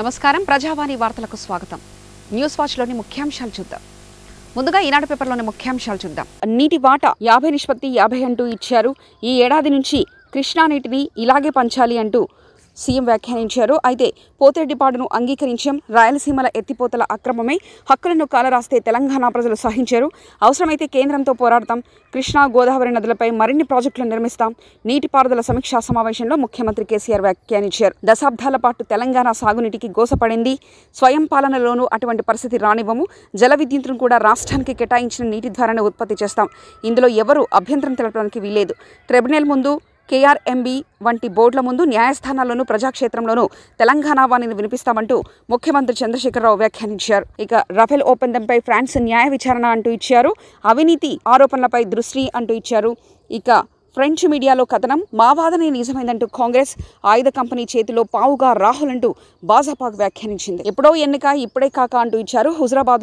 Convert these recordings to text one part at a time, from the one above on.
నమస్కారం ప్రజావాణి వార్తలకు స్వాగతం న్యూస్ వాచ్లోని ముఖ్యాంశాలు చూద్దాం ముందుగా ఈనాడు పేపర్లోని ముఖ్యాంశాలు చూద్దాం నీటి వాటా యాభై నిష్పత్తి యాభై అంటూ ఇచ్చారు ఈ ఏడాది నుంచి కృష్ణా నీటిని ఇలాగే పంచాలి అంటూ సీఎం వ్యాఖ్యానించారు అయితే పోతేడ్డిపాడును అంగీకరించాం రాయలసీమల ఎత్తిపోతల అక్రమమే హక్కులను కాలరాస్తే తెలంగాణ ప్రజలు సహించారు అవసరమైతే కేంద్రంతో పోరాడతాం కృష్ణా గోదావరి నదులపై మరిన్ని ప్రాజెక్టులు నిర్మిస్తాం నీటిపారుదల సమీక్షా సమావేశంలో ముఖ్యమంత్రి కేసీఆర్ వ్యాఖ్యానించారు దశాబ్దాల పాటు తెలంగాణ సాగునీటికి గోసపడింది స్వయం పాలనలోనూ అటువంటి పరిస్థితి రానివ్వము జల విద్యుత్తును కూడా రాష్ట్రానికి కేటాయించిన నీటి ద్వారానే ఉత్పత్తి చేస్తాం ఇందులో ఎవరు అభ్యంతరం తెలపడానికి వీలేదు ట్రిబ్యునల్ ముందు కేఆర్ఎంబీ వంటి బోర్డుల ముందు న్యాయస్థానాల్లోనూ ప్రజాక్షేత్రంలోనూ తెలంగాణ వాణిని వినిపిస్తామంటూ ముఖ్యమంత్రి చంద్రశేఖరరావు వ్యాఖ్యానించారు ఇక రఫేల్ ఒప్పందంపై ఫ్రాన్స్ న్యాయ విచారణ అంటూ ఇచ్చారు అవినీతి ఆరోపణలపై దృష్టి అంటూ ఇచ్చారు ఇక ఫ్రెంచ్ మీడియాలో కథనం మా వాదనే నిజమైందంటూ కాంగ్రెస్ ఆయుధ కంపెనీ చేతిలో పావుగా రాహుల్ అంటూ భాజపాకు వ్యాఖ్యానించింది ఎప్పుడో ఎన్నిక ఇప్పుడే కాక అంటూ ఇచ్చారు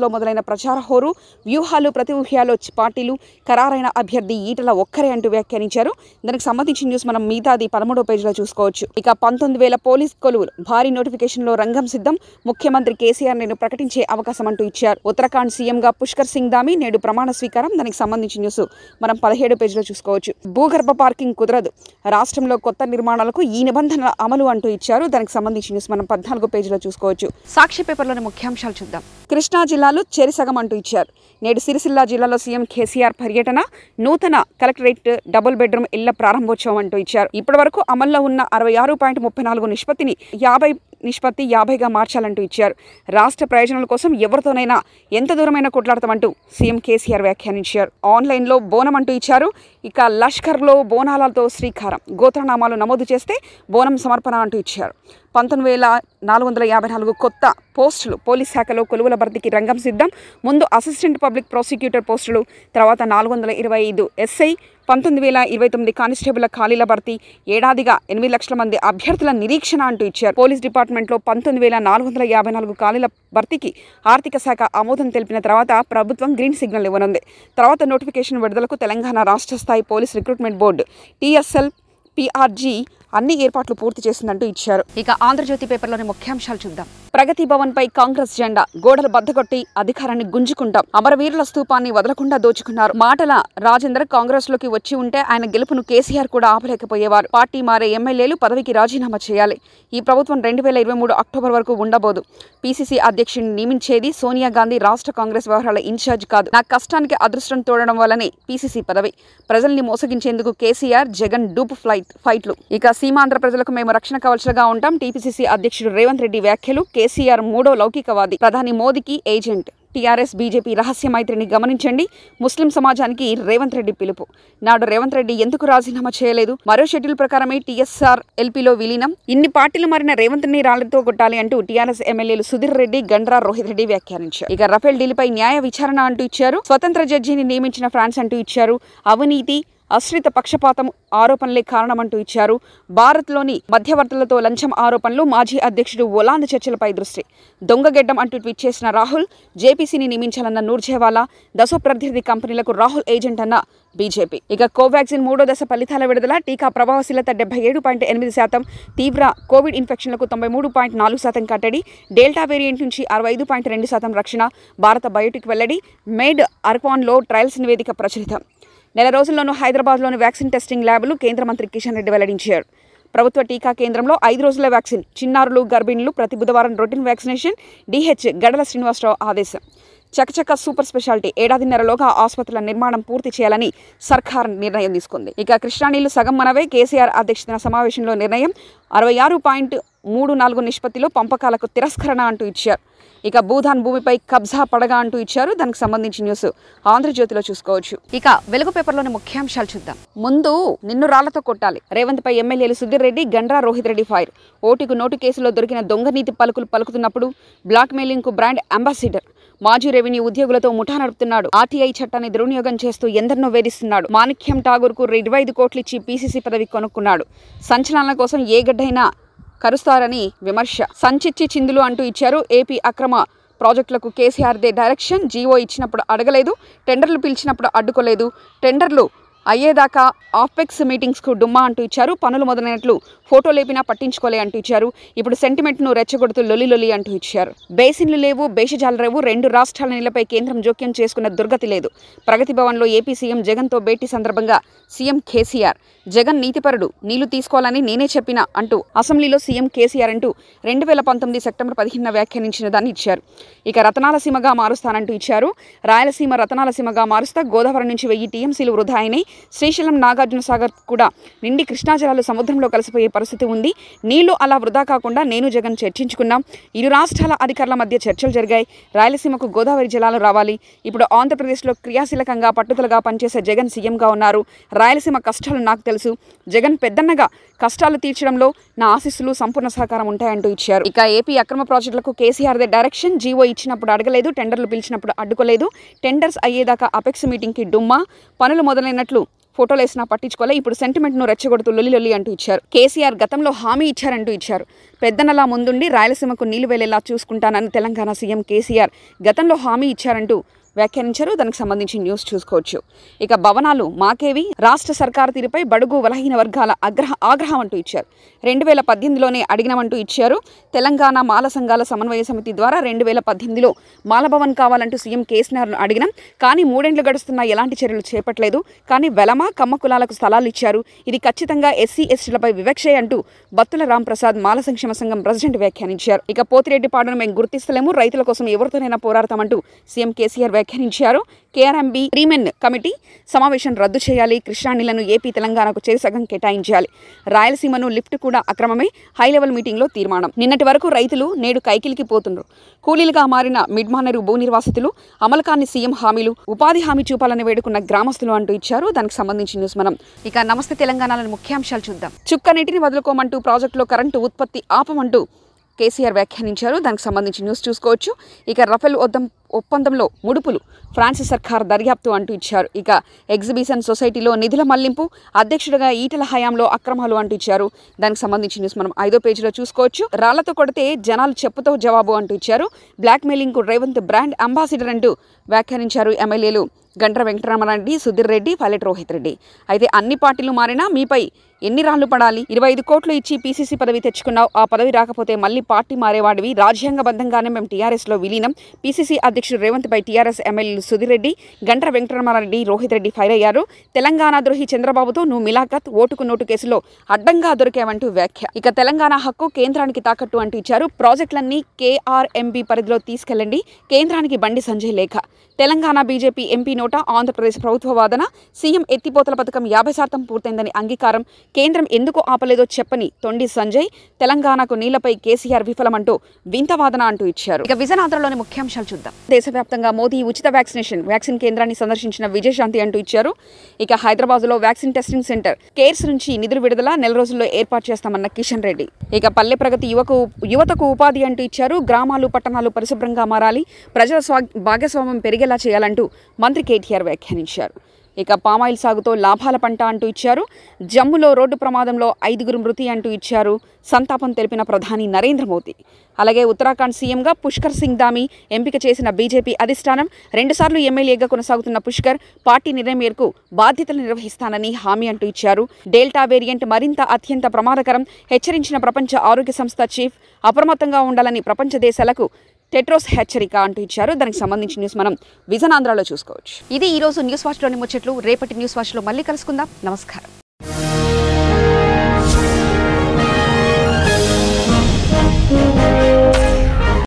లో మొదలైన ప్రచార హోరు వ్యూహాలు ప్రతి ప్రతివ్యూహాలు పార్టీలు ఖరారైన అభ్యర్థి ఈటల ఒక్కరే అంటూ వ్యాఖ్యానించారు దానికి సంబంధించిన న్యూస్ మనం మిగతాది పదమూడో పేజీలో చూసుకోవచ్చు ఇక పంతొమ్మిది వేల పోలీస్ కొలువులు భారీ నోటిఫికేషన్లో రంగం సిద్ధం ముఖ్యమంత్రి కేసీఆర్ నేను ప్రకటించే అవకాశం అంటూ ఇచ్చారు ఉత్తరాఖండ్ సీఎంగా పుష్కర్ సింగ్ దామి నేడు ప్రమాణ స్వీకారం దానికి సంబంధించిన న్యూస్ మనం పదిహేడు పేజీలో చూసుకోవచ్చు భూగర్ భూగర్భ పార్కింగ్ కుదరదు రాష్ట్రంలో కొత్త నిర్మాణాలకు ఈ నిబంధనల అమలు అంటూ ఇచ్చారు దానికి సంబంధించి న్యూస్ మనం పద్నాలుగో పేజీలో చూసుకోవచ్చు సాక్షి పేపర్లోని ముఖ్యాంశాలు చూద్దాం కృష్ణా జిల్లాలో చెరిసగం అంటూ ఇచ్చారు నేడు సిరిసిల్ల జిల్లాలో సీఎం కేసీఆర్ పర్యటన నూతన కలెక్టరేట్ డబుల్ బెడ్రూమ్ ఇళ్ల ప్రారంభోత్సవం అంటూ ఇచ్చారు ఇప్పటి వరకు అమల్లో ఉన్న అరవై ఆరు పాయింట్ ముప్పై నాలుగు నిష్పత్తిని యాభై నిష్పత్తి యాభైగా మార్చాలంటూ ఇచ్చారు రాష్ట్ర ప్రయోజనాల కోసం ఎవరితోనైనా ఎంత దూరమైనా కొట్లాడతామంటూ సీఎం కేసీఆర్ వ్యాఖ్యానించారు ఆన్లైన్లో బోనం అంటూ ఇచ్చారు ఇక లష్కర్ బోనాలతో శ్రీకారం గోత్రనామాలు నమోదు చేస్తే బోనం సమర్పణ అంటూ ఇచ్చారు పంతొమ్మిది వేల నాలుగు వందల యాభై నాలుగు కొత్త పోస్టులు పోలీస్ శాఖలో కొలువుల భర్తీకి రంగం సిద్ధం ముందు అసిస్టెంట్ పబ్లిక్ ప్రాసిక్యూటర్ పోస్టులు తర్వాత నాలుగు వందల ఇరవై ఐదు ఎస్ఐ పంతొమ్మిది వేల ఇరవై తొమ్మిది కానిస్టేబుల్ ఖాళీల భర్తీ ఏడాదిగా ఎనిమిది లక్షల మంది అభ్యర్థుల నిరీక్షణ అంటూ ఇచ్చారు పోలీస్ డిపార్ట్మెంట్లో పంతొమ్మిది వేల నాలుగు వందల యాభై నాలుగు ఖాళీల భర్తీకి ఆర్థిక శాఖ ఆమోదం తెలిపిన తర్వాత ప్రభుత్వం గ్రీన్ సిగ్నల్ ఇవ్వనుంది తర్వాత నోటిఫికేషన్ విడుదలకు తెలంగాణ రాష్ట్ర స్థాయి police recruitment board TSL PRG అన్ని ఏర్పాట్లు పూర్తి చేసిందంటూ ఇచ్చారు ఇక ఆంధ్రజ్యోతి పేపర్లోని ముఖ్యాంశాలు చూద్దాం ప్రగతి భవన్ పై కాంగ్రెస్ జెండా గోడలు బద్దగొట్టి అధికారాన్ని గుంజుకుంటాం అమరవీరుల స్థూపాన్ని వదలకుండా దోచుకున్నారు మాటల రాజేందర్ కాంగ్రెస్ లోకి వచ్చి ఉంటే ఆయన గెలుపును కేసీఆర్ కూడా ఆపలేకపోయేవారు పార్టీ మారే ఎమ్మెల్యేలు పదవికి రాజీనామా చేయాలి ఈ ప్రభుత్వం రెండు వేల ఇరవై మూడు అక్టోబర్ వరకు ఉండబోదు పీసీసీ అధ్యక్షుడిని నియమించేది సోనియా గాంధీ రాష్ట్ర కాంగ్రెస్ వ్యవహారాల ఇన్ఛార్జ్ కాదు నా కష్టానికి అదృష్టం తోడడం వల్లనే పీసీసీ పదవి ప్రజల్ని మోసగించేందుకు కేసీఆర్ జగన్ డూప్ ఫ్లైట్ ఫైట్లు ఇక సీమాంధ్ర ప్రజలకు మేము రక్షణ కవచలుగా ఉంటాం టీపీసీసీ అధ్యక్షుడు రేవంత్ రెడ్డి వ్యాఖ్యలు కేసీఆర్ మూడో లౌకికవాది ప్రధాని మోదీకి ఏజెంట్ టీఆర్ఎస్ బీజేపీ రహస్య మైత్రిని గమనించండి ముస్లిం సమాజానికి రేవంత్ రెడ్డి పిలుపు నాడు రేవంత్ రెడ్డి ఎందుకు రాజీనామా చేయలేదు మరో షెడ్యూల్ ప్రకారమే టీఎస్ఆర్ ఎల్పీలో విలీనం ఇన్ని పార్టీలు మారిన రేవంత్ రెడ్డి రాళ్లతో కొట్టాలి అంటూ టీఆర్ఎస్ ఎమ్మెల్యేలు సుధీర్ రెడ్డి గండ్రా రోహిత్ రెడ్డి వ్యాఖ్యానించారు ఇక రఫేల్ డీల్పై న్యాయ విచారణ అంటూ ఇచ్చారు స్వతంత్ర జడ్జిని నియమించిన ఫ్రాన్స్ అంటూ ఇచ్చారు అవినీతి ఆశ్రిత పక్షపాతం ఆరోపణలే కారణమంటూ ఇచ్చారు భారత్లోని మధ్యవర్తులతో లంచం ఆరోపణలు మాజీ అధ్యక్షుడు ఒలాంద్ చర్చలపై దృష్టి దొంగగెడ్డం అంటూ ట్వీట్ చేసిన రాహుల్ జేపీసీని నియమించాలన్న నూర్జేవాలా దశ ప్రత్యర్థి కంపెనీలకు రాహుల్ ఏజెంట్ అన్న బీజేపీ ఇక కోవాక్సిన్ మూడో దశ ఫలితాల విడుదల టీకా ప్రభావశీలత డెబ్బై ఏడు పాయింట్ ఎనిమిది శాతం తీవ్ర కోవిడ్ ఇన్ఫెక్షన్లకు తొంభై మూడు పాయింట్ నాలుగు శాతం కట్టడి డెల్టా వేరియంట్ నుంచి అరవై ఐదు పాయింట్ రెండు శాతం రక్షణ భారత బయోటిక్ వెల్లడి మేడ్ అర్వాన్లో ట్రయల్స్ నివేదిక ప్రచురితం నెల రోజుల్లోనూ హైదరాబాద్లోని వ్యాక్సిన్ టెస్టింగ్ ల్యాబ్లు కేంద్ర మంత్రి కిషన్ రెడ్డి వెల్లడించారు ప్రభుత్వ టీకా కేంద్రంలో ఐదు రోజుల వ్యాక్సిన్ చిన్నారులు గర్భిణులు ప్రతి బుధవారం రొటీన్ వ్యాక్సినేషన్ డిహెచ్ గడల శ్రీనివాసరావు ఆదేశం చకచక సూపర్ స్పెషాలిటీ ఏడాదిన్నరలోగా ఆసుపత్రుల నిర్మాణం పూర్తి చేయాలని సర్కార్ నిర్ణయం తీసుకుంది ఇక కృష్ణానీళ్లు సగం మనవే కేసీఆర్ అధ్యక్షతన సమావేశంలో నిర్ణయం అరవై ఆరు పాయింట్ మూడు నాలుగు నిష్పత్తిలో పంపకాలకు తిరస్కరణ అంటూ ఇచ్చారు ఇక భూధాన్ భూమిపై కబ్జా పడగా అంటూ ఇచ్చారు దానికి సంబంధించిన న్యూస్ ఆంధ్రజ్యోతిలో చూసుకోవచ్చు ఇక వెలుగు పేపర్లోని ముఖ్యాంశాలు చూద్దాం ముందు నిన్ను రాళ్లతో కొట్టాలి రేవంత్ పై ఎమ్మెల్యేలు సుధీర్ రెడ్డి గండ్రా రోహిత్ రెడ్డి ఫైర్ ఓటుకు నోటు కేసులో దొరికిన దొంగ నీతి పలుకులు పలుకుతున్నప్పుడు బ్లాక్ మెయిలింగ్ కు బ్రాండ్ అంబాసిడర్ మాజీ రెవెన్యూ ఉద్యోగులతో ముఠా నడుపుతున్నాడు ఆర్టీఐ చట్టాన్ని దుర్వినియోగం చేస్తూ ఎందరినో వేధిస్తున్నాడు మాణిక్యం ఠాగూర్ కు ఇరవై ఐదు కోట్లు ఇచ్చి పీసీసీ పదవి కొనుక్కున్నాడు సంచలనాల కోసం ఏ గడ్డైనా కరుస్తారని విమర్శ సంచిచ్చి చిందులు అంటూ ఇచ్చారు ఏపీ అక్రమ ప్రాజెక్టులకు కేసీఆర్దే డైరెక్షన్ జీవో ఇచ్చినప్పుడు అడగలేదు టెండర్లు పిలిచినప్పుడు అడ్డుకోలేదు టెండర్లు అయ్యేదాకా ఆఫ్పెక్స్ మీటింగ్స్కు డుమ్మా అంటూ ఇచ్చారు పనులు మొదలైనట్లు ఫోటో లేపినా పట్టించుకోలే అంటూ ఇచ్చారు ఇప్పుడు సెంటిమెంట్ను రెచ్చగొడుతూ లొలి లొలి అంటూ ఇచ్చారు బేసిన్లు లేవు బేషజాలు రేవు రెండు రాష్ట్రాల నీళ్లపై కేంద్రం జోక్యం చేసుకున్న దుర్గతి లేదు ప్రగతి భవన్లో ఏపీ సీఎం జగన్తో భేటీ సందర్భంగా సీఎం కేసీఆర్ జగన్ నీతిపరుడు నీళ్లు తీసుకోవాలని నేనే చెప్పిన అంటూ అసెంబ్లీలో సీఎం కేసీఆర్ అంటూ రెండు వేల పంతొమ్మిది సెప్టెంబర్ పదిహేనున వ్యాఖ్యానించిన దాన్ని ఇచ్చారు ఇక రతనాల సీమగా మారుస్తానంటూ ఇచ్చారు రాయలసీమ రతనాల సీమగా మారుస్తా గోదావరి నుంచి వెయ్యి టీఎంసీలు వృధా అయినాయి శ్రీశైలం నాగార్జున సాగర్ కూడా నిండి కృష్ణాజలాలు సముద్రంలో కలిసిపోయే పరిస్థితి ఉంది నీళ్లు అలా వృధా కాకుండా నేను జగన్ చర్చించుకున్నాం ఇరు రాష్ట్రాల అధికారుల మధ్య చర్చలు జరిగాయి రాయలసీమకు గోదావరి జలాలు రావాలి ఇప్పుడు ఆంధ్రప్రదేశ్లో క్రియాశీలకంగా పట్టుదలగా పనిచేసే జగన్ సీఎంగా ఉన్నారు రాయలసీమ కష్టాలు నాకు తెలుసు జగన్ పెద్దన్నగా కష్టాలు తీర్చడంలో నా ఆశీస్సులు సంపూర్ణ సహకారం ఉంటాయంటూ ఇచ్చారు ఇక ఏపీ అక్రమ ప్రాజెక్టులకు దే డైరెక్షన్ జీవో ఇచ్చినప్పుడు అడగలేదు టెండర్లు పిలిచినప్పుడు అడ్డుకోలేదు టెండర్స్ అయ్యేదాకా అపెక్స్ మీటింగ్కి డుమ్మా పనులు మొదలైనట్లు ఫోటోలు వేసినా పట్టించుకోలే ఇప్పుడు సెంటిమెంట్ను రెచ్చగొడుతూ లొల్లి లొల్లి అంటూ ఇచ్చారు కేసీఆర్ గతంలో హామీ ఇచ్చారంటూ ఇచ్చారు పెద్దనలా ముందుండి రాయలసీమకు నీళ్లు వెళ్లేలా చూసుకుంటానని తెలంగాణ సీఎం కేసీఆర్ గతంలో హామీ ఇచ్చారంటూ వ్యాఖ్యానించారు దానికి సంబంధించి న్యూస్ చూసుకోవచ్చు ఇక భవనాలు మాకేవి రాష్ట్ర సర్కార్ తీరుపై బడుగు బలహీన వర్గాల అగ్రహ ఆగ్రహం అంటూ ఇచ్చారు రెండు వేల పద్దెనిమిదిలోనే అడిగినమంటూ ఇచ్చారు తెలంగాణ మాల సంఘాల సమన్వయ సమితి ద్వారా రెండు వేల పద్దెనిమిదిలో మాలభవన్ కావాలంటూ సీఎం ను అడిగినాం కానీ మూడేండ్లు గడుస్తున్న ఎలాంటి చర్యలు చేపట్టలేదు కానీ వెలమ కమ్మ కులాలకు స్థలాలు ఇచ్చారు ఇది ఖచ్చితంగా ఎస్సీ ఎస్టీలపై వివక్షే అంటూ బత్తుల రాంప్రసాద్ మాల సంక్షేమ సంఘం ప్రెసిడెంట్ వ్యాఖ్యానించారు ఇక పోతిరెడ్డి పాడును మేము గుర్తిస్తలేము రైతుల కోసం ఎవరితోనైనా పోరాడతామంటూ సీఎం కేసీఆర్ వ్యాఖ్య వ్యాఖ్యానించారు కేఆర్ఎంబి రీమెన్ కమిటీ సమావేశం రద్దు చేయాలి కృష్ణానీలను ఏపీ తెలంగాణకు సగం కేటాయించాలి రాయలసీమను లిఫ్ట్ కూడా అక్రమమే హై లెవెల్ మీటింగ్లో తీర్మానం నిన్నటి వరకు రైతులు నేడు కైకిలికి పోతున్నారు కూలీలుగా మారిన మిడ్మానరు భూ నిర్వాసితులు అమలకాన్ని సీఎం హామీలు ఉపాధి హామీ చూపాలని వేడుకున్న గ్రామస్తులు అంటూ ఇచ్చారు దానికి సంబంధించిన న్యూస్ మనం ఇక నమస్తే తెలంగాణలోని ముఖ్యాంశాలు చూద్దాం చుక్క నీటిని వదులుకోమంటూ ప్రాజెక్టులో కరెంటు ఉత్పత్తి ఆపమంటూ కేసీఆర్ వ్యాఖ్యానించారు దానికి సంబంధించి న్యూస్ చూసుకోవచ్చు ఇక రఫెల్ ఒద్దం ఒప్పందంలో ముడుపులు ఫ్రాన్స్ సర్కార్ దర్యాప్తు అంటూ ఇచ్చారు ఇక ఎగ్జిబిషన్ సొసైటీలో నిధుల మళ్లింపు అధ్యక్షుడిగా ఈటల హయాంలో అక్రమాలు అంటూ ఇచ్చారు దానికి సంబంధించి న్యూస్ మనం ఐదో పేజీలో చూసుకోవచ్చు రాళ్లతో కొడితే జనాలు చెప్పుతో జవాబు అంటూ ఇచ్చారు బ్లాక్ మెయిలింగ్కు రేవంత్ బ్రాండ్ అంబాసిడర్ అంటూ వ్యాఖ్యానించారు ఎమ్మెల్యేలు గండ్ర వెంకటరామారెడ్డి సుధీర్ రెడ్డి పైలట్ రోహిత్ రెడ్డి అయితే అన్ని పార్టీలు మారినా మీపై ఎన్ని రాళ్లు పడాలి ఇరవై ఐదు కోట్లు ఇచ్చి పీసీసీ పదవి తెచ్చుకున్నావు ఆ పదవి రాకపోతే మళ్ళీ పార్టీ మారేవాడివి రాజ్యాంగబద్ధంగానే మేము టీఆర్ఎస్లో విలీనం పీసీసీ అధ్యక్షుడు రేవంత్ పై టీఆర్ఎస్ ఎమ్మెల్యేలు సుధీర్ రెడ్డి గంట్ర వెంకటరమారెడ్డి రోహిత్ రెడ్డి ఫైర్ అయ్యారు తెలంగాణ ద్రోహి చంద్రబాబుతో నువ్వు మిలాఖత్ ఓటుకు నోటు కేసులో అడ్డంగా దొరికావంటూ వ్యాఖ్య ఇక తెలంగాణ హక్కు కేంద్రానికి తాకట్టు అంటూ ఇచ్చారు ప్రాజెక్టులన్నీ కేఆర్ఎంబీ పరిధిలో తీసుకెళ్లండి కేంద్రానికి బండి సంజయ్ లేఖ తెలంగాణ బీజేపీ ఎంపీ నోటా ఆంధ్రప్రదేశ్ ప్రభుత్వ వాదన సీఎం ఎత్తిపోతల పథకం యాభై శాతం పూర్తయిందని అంగీకారం కేంద్రం ఎందుకు ఆపలేదో చెప్పని తొండి సంజయ్ తెలంగాణకు నీళ్లపై కేసీఆర్ విఫలమంటూ వింత వాదన అంటూ ఇచ్చారు ఇక విజయనాథంలోని ముఖ్యాంశాలు చూద్దాం దేశవ్యాప్తంగా మోదీ ఉచిత వ్యాక్సినేషన్ వ్యాక్సిన్ కేంద్రాన్ని సందర్శించిన విజయశాంతి అంటూ ఇచ్చారు ఇక హైదరాబాద్లో వ్యాక్సిన్ టెస్టింగ్ సెంటర్ కేర్స్ నుంచి నిధులు విడుదల నెల రోజుల్లో ఏర్పాటు చేస్తామన్న కిషన్ రెడ్డి ఇక పల్లె ప్రగతి యువకు యువతకు ఉపాధి అంటూ ఇచ్చారు గ్రామాలు పట్టణాలు పరిశుభ్రంగా మారాలి ప్రజల భాగస్వామ్యం పెరిగేలా చేయాలంటూ మంత్రి కేటీఆర్ వ్యాఖ్యానించారు ఇక పామాయిల్ సాగుతో లాభాల పంట అంటూ ఇచ్చారు జమ్ములో రోడ్డు ప్రమాదంలో ఐదుగురు మృతి అంటూ ఇచ్చారు సంతాపం తెలిపిన ప్రధాని నరేంద్ర మోదీ అలాగే ఉత్తరాఖండ్ సీఎంగా పుష్కర్ సింగ్ దామి ఎంపిక చేసిన బీజేపీ అధిష్టానం రెండుసార్లు ఎమ్మెల్యేగా కొనసాగుతున్న పుష్కర్ పార్టీ నిర్ణయం మేరకు బాధ్యతలు నిర్వహిస్తానని హామీ అంటూ ఇచ్చారు డెల్టా వేరియంట్ మరింత అత్యంత ప్రమాదకరం హెచ్చరించిన ప్రపంచ ఆరోగ్య సంస్థ చీఫ్ అప్రమత్తంగా ఉండాలని ప్రపంచ దేశాలకు టెట్రోస్ హెచ్చరిక అంటూ ఇచ్చారు దానికి సంబంధించిన న్యూస్ మనం ఆంధ్రాలో చూసుకోవచ్చు ఇది ఈరోజు న్యూస్ వాచ్లోని ముచ్చట్లు రేపటి న్యూస్ వాచ్లో మళ్ళీ కలుసుకుందాం నమస్కారం thank you